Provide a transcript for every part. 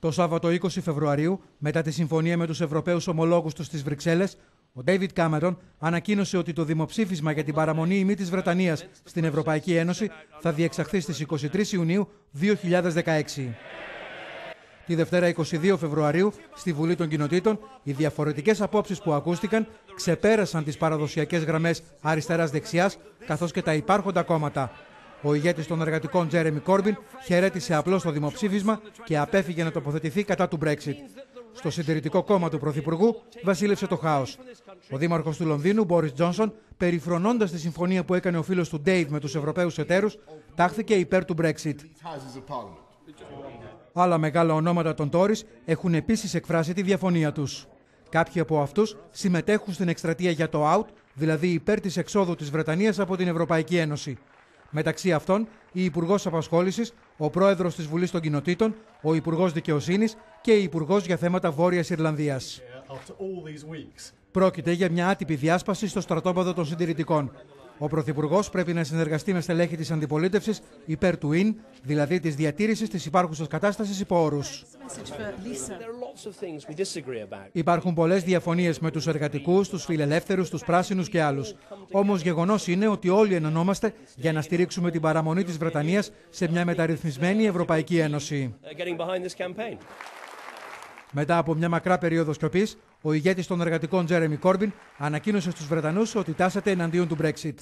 Το Σάββατο 20 Φεβρουαρίου, μετά τη συμφωνία με τους Ευρωπαίους ομολόγους τους στις Βρυξέλλες, ο Ντέιβιτ Κάμερον ανακοίνωσε ότι το δημοψήφισμα για την παραμονή ημί της Βρετανίας στην Ευρωπαϊκή Ένωση θα διεξαχθεί στις 23 Ιουνίου 2016. Τη Δευτέρα 22 Φεβρουαρίου, στη Βουλή των Κοινοτήτων, οι διαφορετικές απόψεις που ακούστηκαν ξεπέρασαν τις παραδοσιακές γραμμές αριστερά-δεξιά καθώς και τα υπάρχοντα κόμματα. Ο ηγέτης των εργατικών Τζέρεμι Κόρμπιν χαιρέτησε απλώς το δημοψήφισμα και απέφυγε να τοποθετηθεί κατά του Brexit. Στο συντηρητικό κόμμα του Πρωθυπουργού βασίλευσε το χάος. Ο Δήμαρχος του Λονδίνου, Μπόρις Τζόνσον, περιφρονώντας τη συμφωνία που έκανε ο φίλος του Ντέιβ με τους Ευρωπαίους εταίρους, τάχθηκε υπέρ του Brexit. Άλλα μεγάλα ονόματα των Τόρις έχουν επίσης εκφράσει τη διαφωνία τους. Κάποιοι από αυτούς συμμετέχουν στην εκστρατεία για το out, δηλαδή υπέρ της εξόδου της Βρετανίας από την Ευρωπαϊκή Ένωση. Μεταξύ αυτών, η Υπουργός Απασχόλησης, ο Πρόεδρος της Βουλής των Κοινοτήτων, ο Υπουργός Δικαιοσύνης και η Υπουργός για θέματα Βόρειας Ιρλανδίας. Πρόκειται για μια άτυπη διάσπαση στο στρατόπεδο των συντηρητικών. Ο Πρωθυπουργός πρέπει να συνεργαστεί με στελέχη της αντιπολίτευσης υπέρ του ΙΝ, δηλαδή της διατήρησης της υπάρχουσας κατάστασης υπό όρους. Υπάρχουν πολλές διαφωνίες με τους εργατικούς, τους φιλελεύθερους, τους πράσινους και άλλους. Όμως γεγονός είναι ότι όλοι ενωνόμαστε για να στηρίξουμε την παραμονή της Βρετανίας σε μια μεταρρυθμισμένη Ευρωπαϊκή Ένωση. Μετά από μια μακρά περίοδο σκοπής, ο ηγέτης των εργατικών Τζέρεμι Κόρμπιν ανακοίνωσε στους Βρετανούς ότι τάσεται εναντίον του Brexit.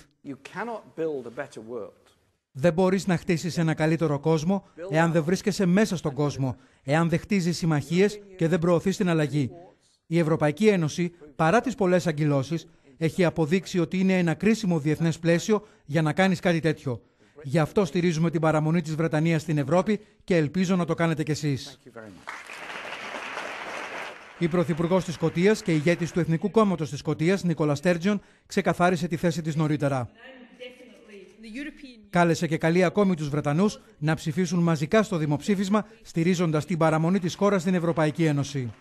Δεν μπορείς να χτίσεις ένα καλύτερο κόσμο εάν δεν βρίσκεσαι μέσα στον κόσμο, εάν δεν χτίζεις συμμαχίες και δεν προωθείς την αλλαγή. Η Ευρωπαϊκή Ένωση, παρά τις πολλές αγκυλώσει, έχει αποδείξει ότι είναι ένα κρίσιμο διεθνές πλαίσιο για να κάνεις κάτι τέτοιο. Γι' αυτό στηρίζουμε την παραμονή της Βρετανίας στην Ευρώπη και ελπίζω να το κάνετε κι εσείς. Η Πρωθυπουργός της Σκωτίας και ηγέτης του Εθνικού Κόμματος της Σκωτίας, Νίκολα Στέρτζιον, ξεκαθάρισε τη θέση της νωρίτερα. Κάλεσε και καλεί ακόμη τους Βρετανούς να ψηφίσουν μαζικά στο δημοψήφισμα, στηρίζοντας την παραμονή της χώρας στην Ευρωπαϊκή Ένωση.